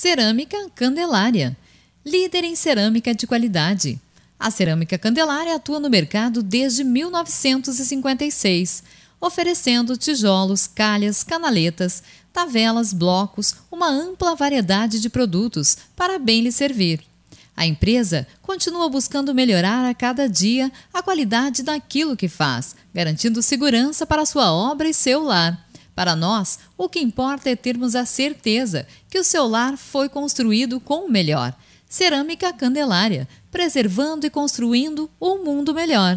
Cerâmica Candelária, líder em cerâmica de qualidade. A cerâmica Candelária atua no mercado desde 1956, oferecendo tijolos, calhas, canaletas, tavelas, blocos, uma ampla variedade de produtos para bem lhe servir. A empresa continua buscando melhorar a cada dia a qualidade daquilo que faz, garantindo segurança para sua obra e seu lar. Para nós, o que importa é termos a certeza que o seu lar foi construído com o melhor. Cerâmica Candelária, preservando e construindo um mundo melhor.